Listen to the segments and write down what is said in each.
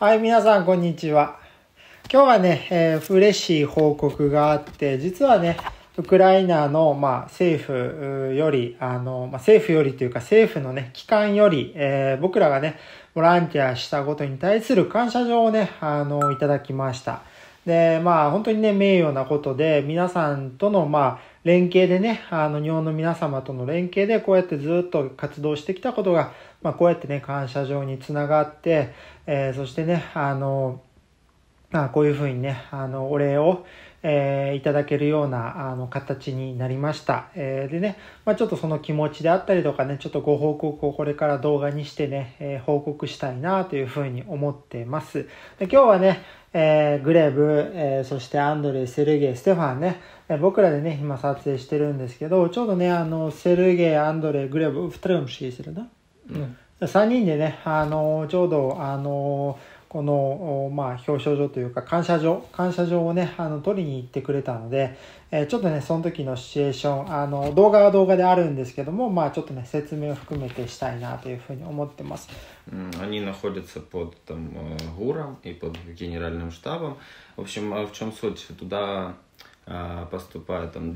はい、皆さん、こんにちは。今日はね、えー、嬉しい報告があって、実はね、ウクライナの、まあ、政府より、あの、まあ、政府よりというか、政府のね、機関より、えー、僕らがね、ボランティアしたことに対する感謝状をね、あの、いただきました。で、まあ、本当にね、名誉なことで、皆さんとの、まあ、連携でね、あの、日本の皆様との連携で、こうやってずっと活動してきたことが、まあ、こうやってね、感謝状につながって、えー、そしてね、あの、まあ、こういうふうにね、あの、お礼を、えー、いただけるようなあの形になりました。えー、でね、まあ、ちょっとその気持ちであったりとかね、ちょっとご報告をこれから動画にしてね、えー、報告したいなというふうに思ってます。で今日はね、えー、グレブ、えー、そしてアンドレイ、セルゲイ、ステファンね、えー、僕らでね、今撮影してるんですけど、ちょうどね、あの、セルゲイ、アンドレイ、グレブ、ブ、二人も知りするな。うん、3人でね、あのちょうど、あのこの、まあ、表彰状というか感謝状感謝状をねあの取りに行ってくれたので、えちょっとねその時のシチュエーション、あの動画は動画であるんですけども、まあ、ちょっとね説明を含めてしたいなというふうに思ってます。Они находятся под там, ГУРом и под генеральным штабом. В общем, а в чем суть? Туда а, поступают там,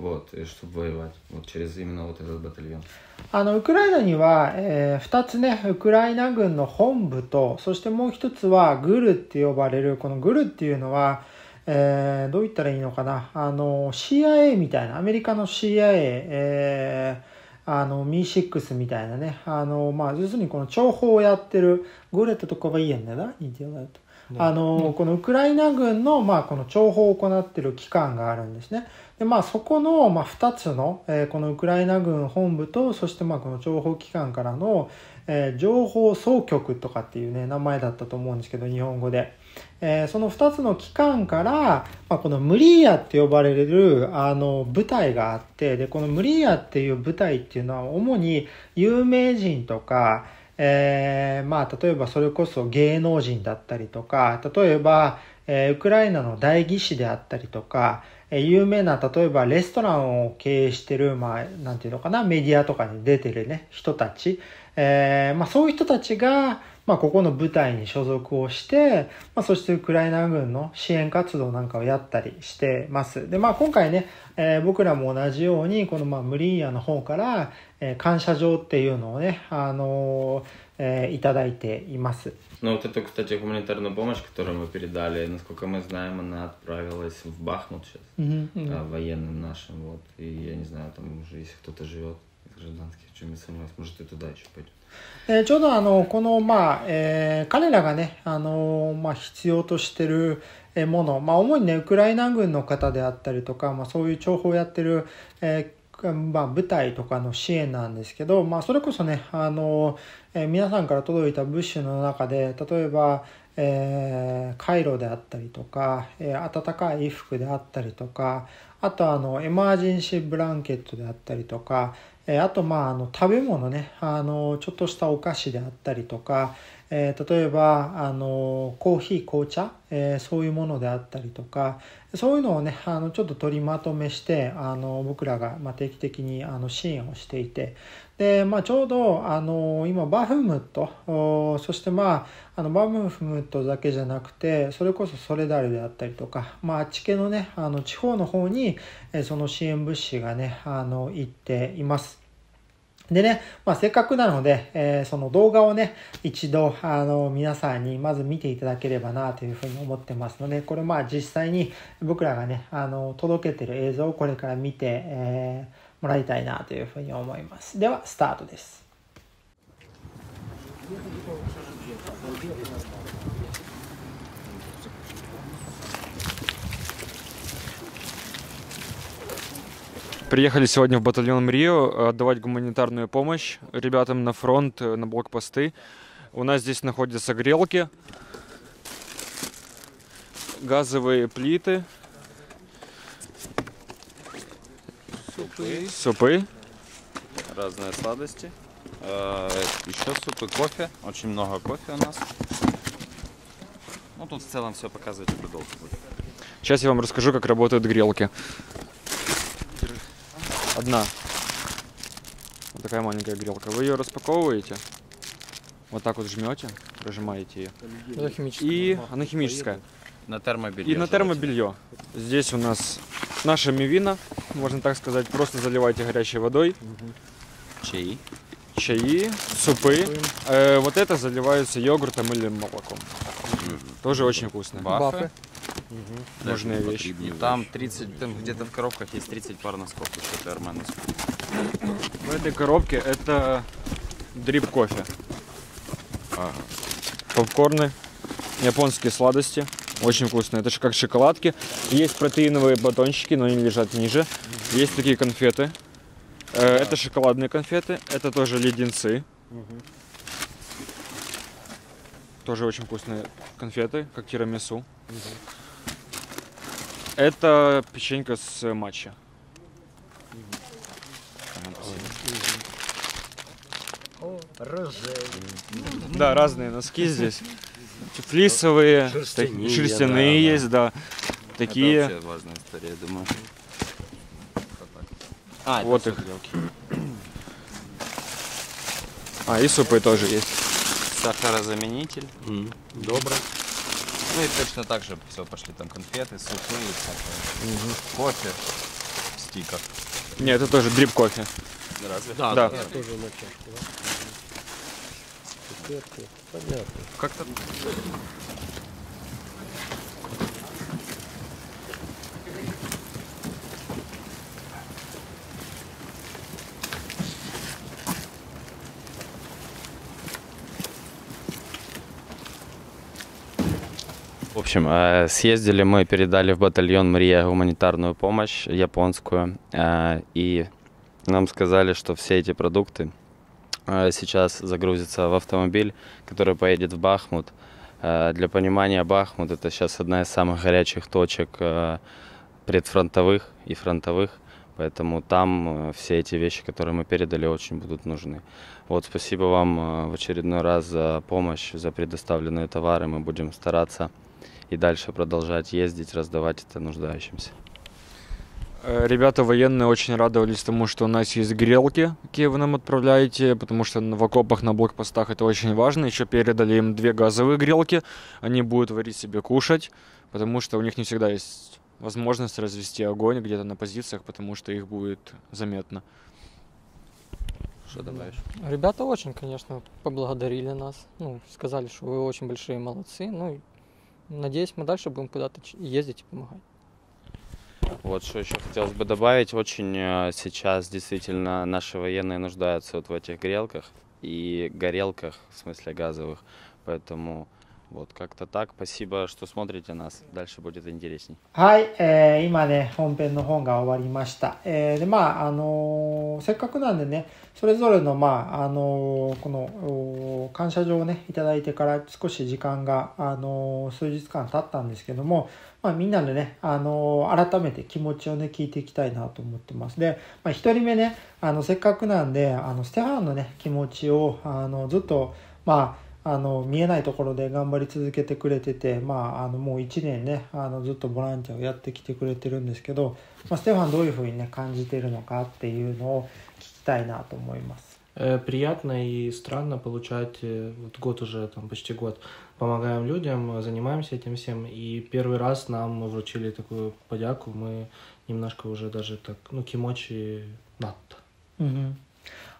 вот, и чтобы воевать, вот через именно вот этот батальон. あのウクライナには、えー、2つね、ウクライナ軍の本部と、そしてもう1つはグルって呼ばれる、このグルっていうのは、えどう言ったらいいのかな、あの CIA みたいな、アメリカの CIA、えーあの、m ク6みたいなね、あの、まあ、要するにこの諜報をやってる、グレットとかはいいんねな、似てよだと。あのこのウクライナ軍の,、まあこの諜報を行っている機関があるんですね。でまあ、そこの、まあ、2つの、えー、このウクライナ軍本部とそしてまあこの情報機関からの、えー、情報総局とかっていう、ね、名前だったと思うんですけど日本語で、えー、その2つの機関から、まあ、このムリーヤって呼ばれるあの部隊があってでこのムリーヤっていう部隊っていうのは主に有名人とかえー、まあ、例えばそれこそ芸能人だったりとか、例えば、えー、ウクライナの代議士であったりとか、え有名な、例えばレストランを経営してる、まあ、なんていうのかな、メディアとかに出てるね、人たち、えー、まあ、そういう人たちが、まあ、ここの部隊に所属をして、まあ、そしてウクライナ軍の支援活動なんかをやったりしてます。で、まあ、今回ね、えー、僕らも同じように、このまあムリーヤの方から、えー、感謝状っていうのをね、あのーえー、いただいています。Но вот эту, кстати, гуманитарную помощь, которую мы передали, насколько мы знаем, она отправилась в Бахмут сейчас, mm-hmm. Mm-hmm. военным нашим, вот, и я не знаю, там уже если кто-то живет из гражданских, чем я сомневаюсь, может и туда еще пойдет. えー、ちょうどあの、この、まあ、えー、彼らがね、あのー、まあ、必要としているもの、まあ、主にね、ウクライナ軍の方であったりとか、まあ、そういう諜報をやっている、えまあ、とかの支援なんですけど、まあ、それこそね、あの、え皆さんから届いた物資の中で、例えば、えー、カイロであったりとか、えー、暖かい衣服であったりとか、あとあの、エマージェンシーブランケットであったりとか、えあと、まあ、あの、食べ物ね、あの、ちょっとしたお菓子であったりとか、えー、例えば、あの、コーヒー、紅茶、えー、そういうものであったりとか、そういうのをね、あの、ちょっと取りまとめして、あの、僕らが、まあ、定期的に、あの、支援をしていて、で、まあ、ちょうど、あの、今、バフムット、そして、まあ、あの、バフムットだけじゃなくて、それこそソレダルであったりとか、まあ、あっち系のね、あの、地方の方に、えその支援物資がね、あの、行っています。でね、まあ、せっかくなので、えー、その動画をね、一度、あの、皆さんにまず見ていただければな、というふうに思ってますので、これまあ実際に僕らがね、あの、届けてる映像をこれから見て、えー、もらいたいな、というふうに思います。では、スタートです。Приехали сегодня в батальон Мрио отдавать гуманитарную помощь ребятам на фронт, э, на блокпосты. У нас здесь находятся грелки, газовые плиты, супы, супы. разные сладости, а, еще супы, кофе, очень много кофе у нас. Ну тут в целом все показывать и продолжим. Сейчас я вам расскажу, как работают грелки. Одна. Вот такая маленькая грелка. Вы ее распаковываете, вот так вот жмете, прожимаете ее. Это химическая. И норма. она химическая. На термобелье. И на термобелье. Здесь у нас наша мивина, можно так сказать. Просто заливайте горячей водой. Угу. Чаи. Чаи, супы. Э, вот это заливается йогуртом или молоком. Тоже очень вкусно. Бафы. Бафы. Угу. Нужные вещи. Там 30, там где-то в коробках есть 30 пар носков, еще Терма В этой коробке это дрип кофе. Ага. Попкорны, японские сладости. Очень вкусно. Это же как шоколадки. Есть протеиновые батончики, но они лежат ниже. Угу. Есть такие конфеты. Да. Э, это шоколадные конфеты. Это тоже леденцы. Угу. Тоже очень вкусные конфеты, как тирамису. Угу. Это печенька с матча. Да, разные носки здесь. Флисовые, шерстяные, шерстяные да, есть, да. да. Такие. Это важная история, я думаю. А, вот их. А, и супы тоже есть. Сахарозаменитель. Добрый. Ну и точно так же все пошли там конфеты, сухые, всякое. Угу. Кофе в стиках. Не, это тоже дрип кофе. Разве? Да, да. да. тоже на чашку, да? Конфетки, понятно. Как-то... общем, э, съездили мы, передали в батальон Мрия гуманитарную помощь японскую, э, и нам сказали, что все эти продукты э, сейчас загрузятся в автомобиль, который поедет в Бахмут. Для понимания, Бахмут это сейчас одна из самых горячих точек предфронтовых и фронтовых, поэтому там все эти вещи, которые мы передали, очень будут нужны. Вот спасибо вам в очередной раз за помощь, за предоставленные товары. Мы будем стараться и дальше продолжать ездить, раздавать это нуждающимся. Э, ребята военные очень радовались тому, что у нас есть грелки, какие вы нам отправляете, потому что в окопах, на блокпостах это очень важно. Еще передали им две газовые грелки, они будут варить себе кушать, потому что у них не всегда есть возможность развести огонь где-то на позициях, потому что их будет заметно. Что добавишь? Ребята очень, конечно, поблагодарили нас, ну, сказали, что вы очень большие молодцы, ну, Надеюсь, мы дальше будем куда-то ездить и помогать. Вот что еще хотелось бы добавить. Очень э, сейчас действительно наши военные нуждаются вот в этих грелках и горелках, в смысле газовых. Поэтому Вот как-то так. Спасибо, что смотрите нас. Дальше будет интересней. はい、えー、今ね、本編の本が終わりました。えー、で、まあ、あのせっかくなんでね、それぞれの、まあ、あのこの、感謝状をね、いただいてから少し時間が、あの数日間経ったんですけども、まあ、みんなでね、あの改めて気持ちをね、聞いていきたいなと思ってます。で、まあ、一人目ね、あの、せっかくなんで、あの、ステファンのね、気持ちを、あの、ずっと、まあ、あの見えないところで頑張り続けてくれてて、まあ、あのもう1年ねあのずっとボランティアをやってきてくれてるんですけど、まあ、ステファンどういうふうに、ね、感じてるのかっていうのを聞きたいなと思います。Приятно и странно получать, вот год уже, там почти год, помогаем людям, занимаемся этим всем, и первый раз нам вручили такую подяку, мы немножко уже даже так, ну, кимочи над. Угу.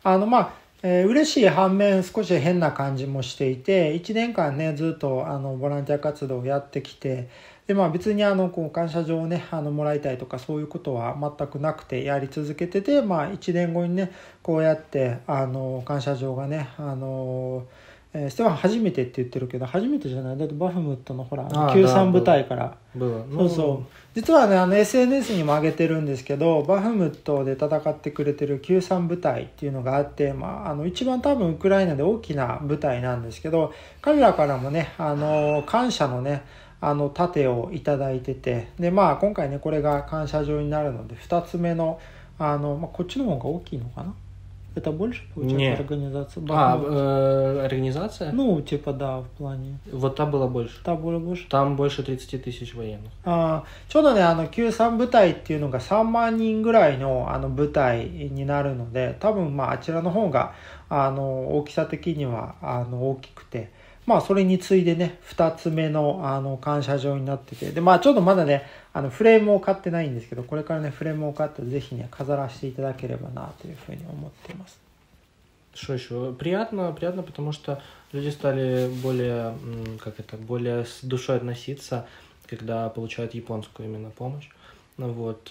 А, ну, ма, えー、嬉しい反面少し変な感じもしていて1年間ねずっとあのボランティア活動をやってきてで、まあ、別にあのこう感謝状をねあのもらいたいとかそういうことは全くなくてやり続けてて、まあ、1年後にねこうやってあの感謝状がねあのーえー、ステファン初めてって言ってるけど初めてじゃないだってバフムットのほら九三部隊からそうそう実はねあの SNS にも上げてるんですけどバフムットで戦ってくれてる九三部隊っていうのがあって、まあ、あの一番多分ウクライナで大きな部隊なんですけど彼らからもねあの感謝のねあの盾を頂いててでまあ今回ねこれが感謝状になるので2つ目のあの、まあ、こっちの方が大きいのかな Это больше получается Нет. организация? А, Бахмут. А, э, организация? Ну, типа, да, в плане. Вот та была больше. Та была больше? Там больше 30 тысяч военных. А, что-то не, а, ちょうどね、あの、93部隊っていうのが3万人ぐらいの、あの、部隊になるので、多分、まあ、あちらの方が、あの、大きさ的には、あの、大きくて、まあそれに次いでね、2つ目のあの感謝状になってて、で、まあちょっとまだね、あのフレームを買ってないんですけど、これからね、フレームを買ってぜひね、飾らせていただければなというふうに思っています。Что еще? Приятно, приятно, потому что люди стали более, как это, более с душой относиться, когда получают японскую именно помощь. Вот,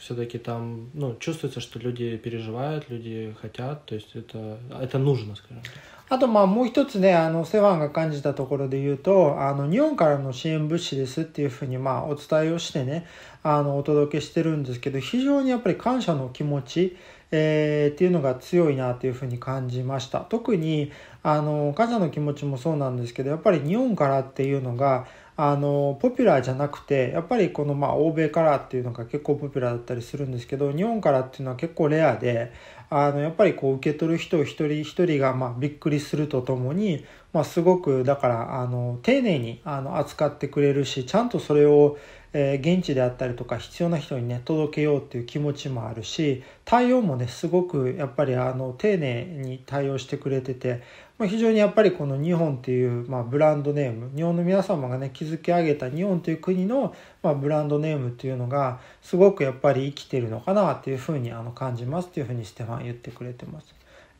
все-таки там, ну, чувствуется, что люди переживают, люди хотят, то есть это, это нужно, скажем так. あとまあもう一つね、あの、世話が感じたところで言うと、あの、日本からの支援物資ですっていうふうにまあお伝えをしてね、あの、お届けしてるんですけど、非常にやっぱり感謝の気持ち、えー、っていうのが強いなというふうに感じました。特に、あの、感謝の気持ちもそうなんですけど、やっぱり日本からっていうのが、あのポピュラーじゃなくてやっぱりこのまあ欧米からっていうのが結構ポピュラーだったりするんですけど日本からっていうのは結構レアであのやっぱりこう受け取る人一人一人がまあびっくりするとともに、まあ、すごくだからあの丁寧にあの扱ってくれるしちゃんとそれをえ現地であったりとか必要な人にね届けようっていう気持ちもあるし対応もねすごくやっぱりあの丁寧に対応してくれててまあ、非常にやっぱりこの日本っていう、まあ、ブランドネーム日本の皆様がね築き上げた日本という国の、まあ、ブランドネームっていうのがすごくやっぱり生きてるのかなっていうふうにあの感じますっていうふうにステファン言ってくれてます。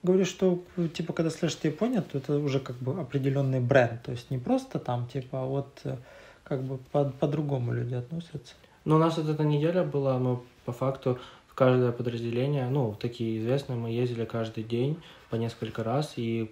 Говорю, что, типа, когда слышите Япония, то типа, это уже как бы определенный бренд. То есть не просто там, типа, вот как бы по- по-другому люди относятся. Но у нас вот эта неделя была, мы по факту в каждое подразделение, ну, такие известные, мы ездили каждый день по несколько раз, и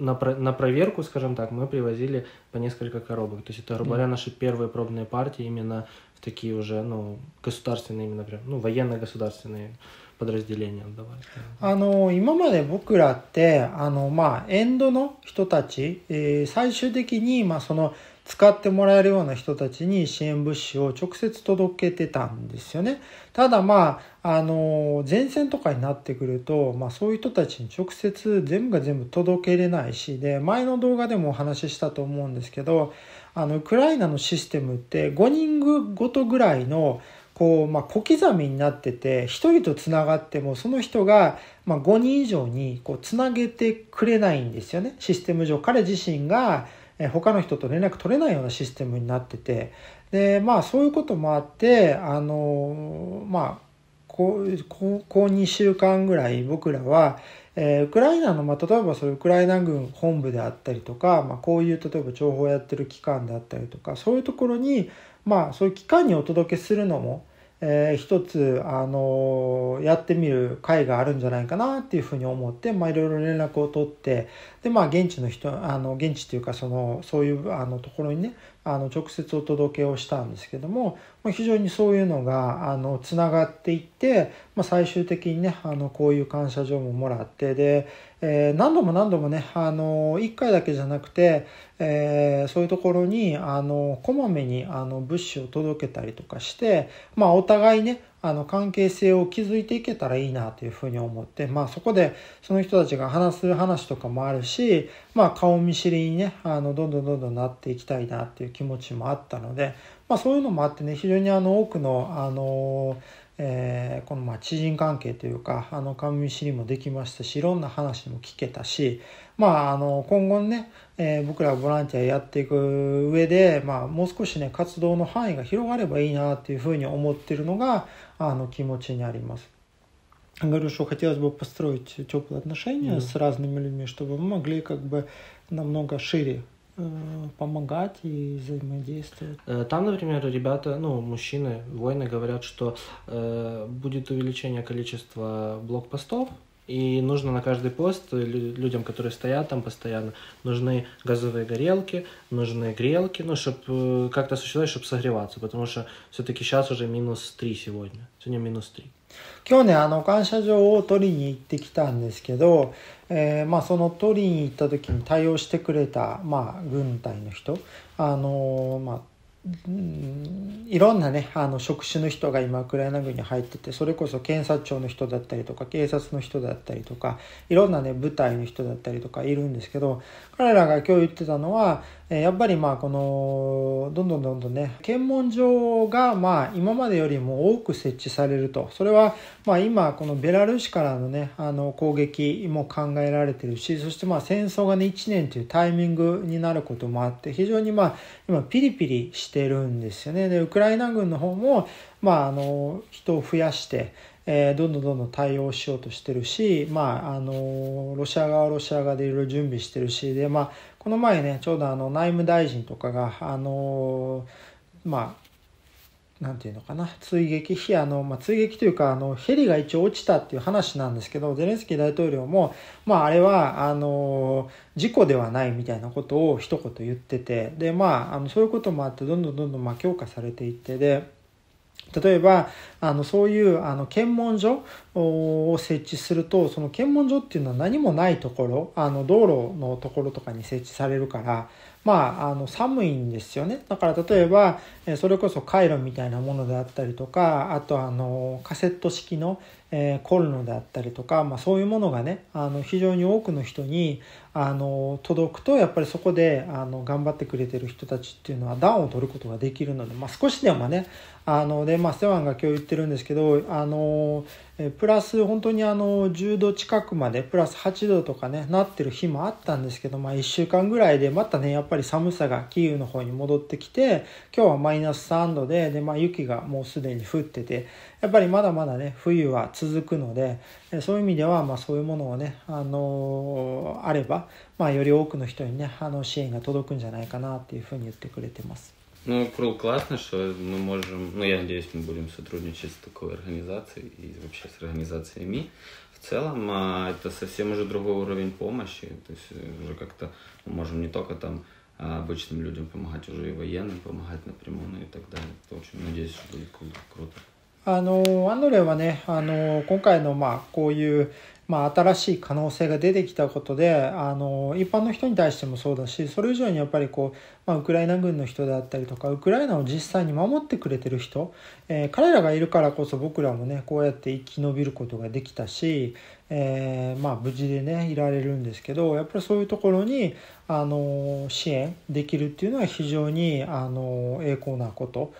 на, про, на проверку, скажем так, мы привозили по несколько коробок. То есть это, рубля говоря, наши первые пробные партии именно в такие уже, ну, государственные именно прям, ну, военно-государственные подразделения отдавали. あの今まで僕らってあの、まあ、エンドの人たち、えー、最終的に、まあ、その使ってもらえるような人たちに支援物資を直接届けてたんですよね。ただまあ、あの、前線とかになってくると、まあそういう人たちに直接全部が全部届けれないし、で、前の動画でもお話ししたと思うんですけど、あの、ウクライナのシステムって5人ごとぐらいの、こう、まあ、小刻みになってて、一人と繋がっても、その人が、まあ、5人以上に、こう、繋げてくれないんですよね。システム上、彼自身が、他の人と連絡取れないようなシステムになっててでまあそういうこともあってあのまあこうこう2週間ぐらい僕らは、えー、ウクライナの、まあ、例えばそれウクライナ軍本部であったりとか、まあ、こういう例えば情報をやってる機関であったりとかそういうところに、まあ、そういう機関にお届けするのもえー、一つ、あのやってみる会があるんじゃないかなっていうふうに思って、まあ、いろいろ連絡を取ってで、まあ、現地の人あの現地というかそのそういうあのところにねあの直接お届けをしたんですけども、ま非常にそういうのがあのつながっていって、ま最終的にねあのこういう感謝状ももらってで、え何度も何度もねあの1回だけじゃなくて、えそういうところにあのこまめにあの物資を届けたりとかして、まあ、お互いねあの関係性を築いていけたらいいなというふうに思って、まあ、そこでその人たちが話す話とかもあるし、まあ、顔見知りにねあのどんどんどんどんなっていきたいなっていう気持ちもあったので、まあ、そういうのもあってね非常にあの多くの、あのえー、このまあ知人関係というかあの顔見知りもできましたしいろんな話も聞けたし、まあ、あの今後ねえー、僕らボランティアやっていく上で、まあ、もう少しね活動の範囲が広がればいいなっていうふうに思ってるのがあの気持ちにあります。Говорю, что хотелось бы построить теплые отношения mm-hmm. с разными людьми, чтобы мы могли как бы намного шире э, помогать и взаимодействовать. Э, там, например, ребята, ну, мужчины, воины говорят, что э, будет увеличение количества блокпостов, и нужно на каждый пост э, людям, которые стоят там постоянно, нужны газовые горелки, нужны грелки, ну, чтобы э, как-то осуществлять, чтобы согреваться, потому что все-таки сейчас уже минус 3 сегодня, сегодня минус 3. 今日ね、あの、感謝状を取りに行ってきたんですけど、えー、まあ、その取りに行った時に対応してくれた、まあ、軍隊の人、あのまあ、いろんなねあの職種の人が今ウクライナ軍に入っててそれこそ検察庁の人だったりとか警察の人だったりとかいろんなね部隊の人だったりとかいるんですけど彼らが今日言ってたのはえやっぱりまあこのどんどんどんどんね検問所がまあ今までよりも多く設置されるとそれはまあ今このベラルーシからのねあの攻撃も考えられてるしそしてまあ戦争がね1年というタイミングになることもあって非常にまあ今ピリピリしてるんですよねでウクライナ軍の方もまああの人を増やしてえー、どんどんどんどん対応しようとしてるし、まあ、あのロシア側はロシア側でいろいろ準備してるしで、まあ、この前ねちょうどあの内務大臣とかがあのまあなんていうのかな追撃あの、まあ、追撃というかあのヘリが一応落ちたっていう話なんですけどゼレンスキー大統領も、まあ、あれはあの事故ではないみたいなことを一言言っててで、まあ、あのそういうこともあってどんどんどんどんまあ強化されていってで。例えばあのそういうあの検問所を設置するとその検問所っていうのは何もないところあの道路のところとかに設置されるからまあ、あの寒いんですよねだから例えばそれこそカイロみたいなものであったりとかあとあのカセット式のえー、コロナであったりとか、まあ、そういうものがねあの非常に多くの人にあの届くとやっぱりそこであの頑張ってくれてる人たちっていうのは暖を取ることができるので、まあ、少しでもねあので、まあ、セワンが今日言ってるんですけどあのプラス本当にあの10度近くまでプラス8度とかねなってる日もあったんですけど、まあ、1週間ぐらいでまたねやっぱり寒さがキーウの方に戻ってきて今日はマイナス3度でで、まあ、雪がもうすでに降ってて、やっぱりまだまだね、冬は続くので、そういう意味では、まあそういうものをね、あのあれば、まあより多くの人にね、あの支援が届くんじゃないかなっていうふうに言ってくれてます。Ну, Крул, классно, что мы можем, ну, я надеюсь, мы будем сотрудничать с такой организацией и вообще с организациями. В целом, а это совсем уже другой уровень помощи, то есть уже как-то мы можем не только там а, обычным людям помогать, уже и военным помогать напрямую, ну и так далее. Это очень, надеюсь, что будет круто. あのアンドレはねあの今回のまあこういうまあ、新しい可能性が出てきたことであの一般の人に対してもそうだしそれ以上にやっぱりこう、まあ、ウクライナ軍の人であったりとかウクライナを実際に守ってくれてる人、えー、彼らがいるからこそ僕らもねこうやって生き延びることができたしえー、まあ、無事でねいられるんですけどやっぱりそういうところにあの支援できるっていうのは非常にあの栄光なこと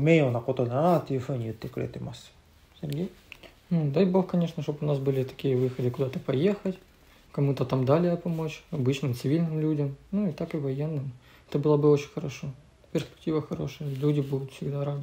名誉なことだなというふうに言ってくれてます。Сергей? Ну, дай бог, конечно, чтобы у нас были такие выходы куда-то поехать, кому-то там далее помочь, обычным цивильным людям, ну и так и военным. Это было бы очень хорошо. Перспектива хорошая, люди будут всегда рады.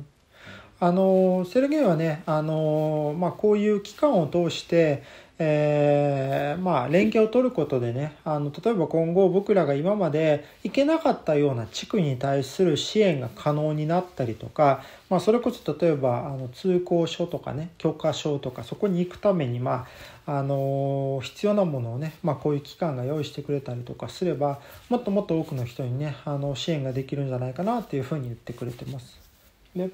Сергей, а а あのセルゲイはねあの、まあ、こういう期間を通して、えー、まあ、連携を取ることでね、あの、例えば今後僕らが今まで行けなかったような地区に対する支援が可能になったりとか、まあ、それこそ例えば、あの、通行証とかね、許可証とか、そこに行くために、まあ、あのー、必要なものをね、まあ、こういう機関が用意してくれたりとかすれば、もっともっと多くの人にね、あの、支援ができるんじゃないかなっていうふうに言ってくれてます。ね。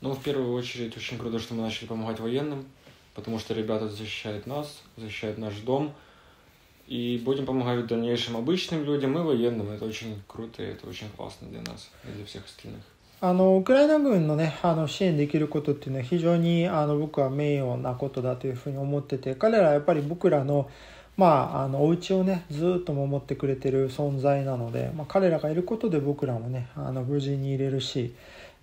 Ну, в первую очередь, очень круто, что мы начали помогать военным. потому что ребята защищают нас, защищают наш дом, и будем помогать в дальнейшем обычным людям и военным. Это очень круто, и это очень классно для нас и для всех остальных. あのウクライナ軍の,、ね、あの支援できることっていうのは非常にあの僕は名誉なことだというふうに思ってて彼らはやっぱり僕らの,、まあ、あのお家をねずっと守ってくれてる存在なので、まあ、彼らがいることで僕らもねあの無事にいれるし、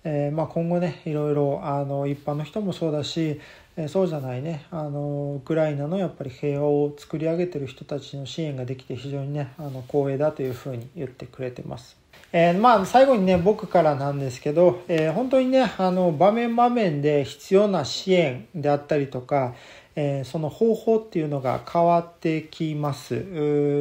えー、まあ、今後ねいろいろあの一般の人もそうだし、えー、そうじゃないねあのウクライナのやっぱり平和を作り上げてる人たちの支援ができて非常にねあの光栄だというふうに言ってくれてます。えー、まあ最後にね僕からなんですけど、え本当にねあの場面場面で必要な支援であったりとか、えその方法っていうのが変わってきます。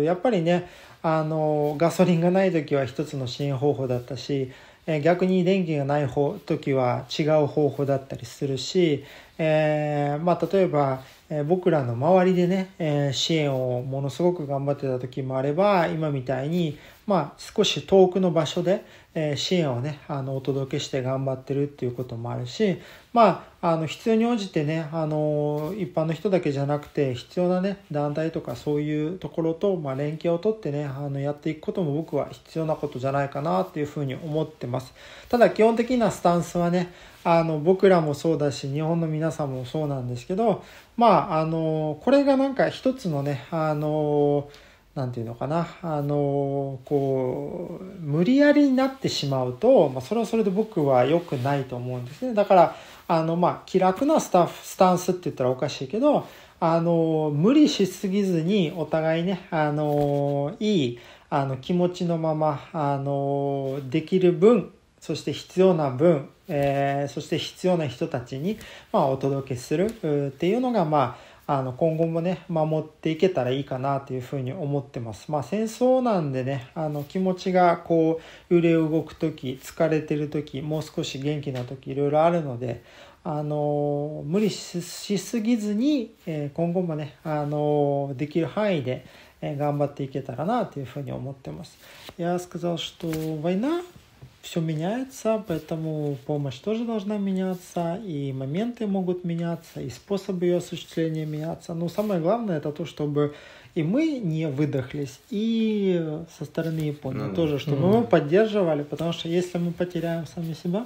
やっぱりねあのガソリンがない時は一つの支援方法だったしえ逆に電気がない方時は違う方法だったりするし、えー、まあ、例えばえ僕らの周りでね、え支援をものすごく頑張ってた時もあれば、今みたいに、まあ、少し遠くの場所で、え支援をね、あの、お届けして頑張ってるっていうこともあるし、まあ、あの、必要に応じてね、あの、一般の人だけじゃなくて、必要なね、団体とかそういうところと、まあ、連携をとってね、あの、やっていくことも僕は必要なことじゃないかなっていうふうに思ってます。ただ、基本的なスタンスはね、あの僕らもそうだし日本の皆さんもそうなんですけどまああのこれがなんか一つのねあの何て言うのかなあのこう無理やりになってしまうと、まあ、それはそれで僕は良くないと思うんですねだからあのまあ気楽なスタッフスタンスって言ったらおかしいけどあの無理しすぎずにお互いねあのいいあの気持ちのままあのできる分そして必要な分、えー、そして必要な人たちに、まあ、お届けするっていうのが、まあ、あの今後もね守っていけたらいいかなというふうに思ってます。まあ、戦争なんでねあの気持ちがこう揺れ動く時疲れてる時もう少し元気な時いろいろあるのであの無理しすぎずに、え今後もね、あのできる範囲で、え頑張っていけたらなというふうに思ってます。все меняется, поэтому помощь тоже должна меняться, и моменты могут меняться, и способы ее осуществления меняться. Но самое главное это то, чтобы и мы не выдохлись, и со стороны Японии ну, тоже, чтобы ну, мы поддерживали, потому что если мы потеряем сами себя,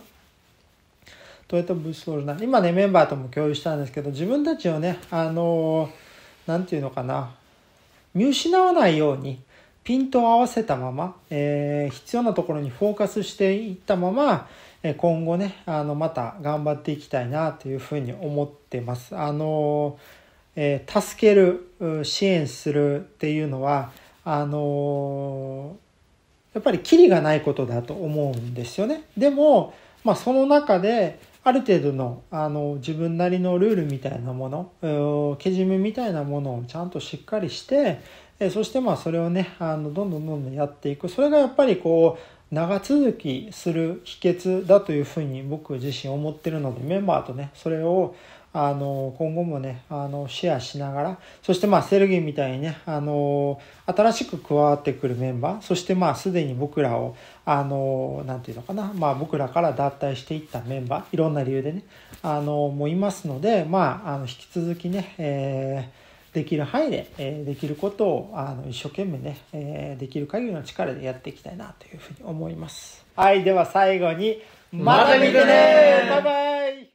то это себя, とえたブースローな今ねメンバーとも共有したんですけど自分たちをねあの何て言うのかな見失わないようにピントを合わせたまま、えー、必要なところにフォーカスしていったまま、え今後ね、あの、また頑張っていきたいなというふうに思ってます。あのえー、助ける、支援するっていうのは、あのやっぱりキリがないことだと思うんですよね。でも、まあ、その中で、ある程度のあの自分なりのルールみたいなものけじめみたいなものをちゃんとしっかりして、えそしてまあそれをねあのどんどんどんどんやっていくそれがやっぱりこう長続きする秘訣だというふうに僕自身思ってるのでメンバーとねそれをあの今後もねあのシェアしながらそしてまあセルゲンみたいにねあの新しく加わってくるメンバーそしてまあすでに僕らをあのなんていうのかな、まあ、僕らから脱退していったメンバーいろんな理由でねあのもいますのでまああの引き続きね、えーできる範囲で、えできることをあの一生懸命ね、えできる限りの力でやっていきたいなというふうに思います。はい、では最後に、また見てねバイバイ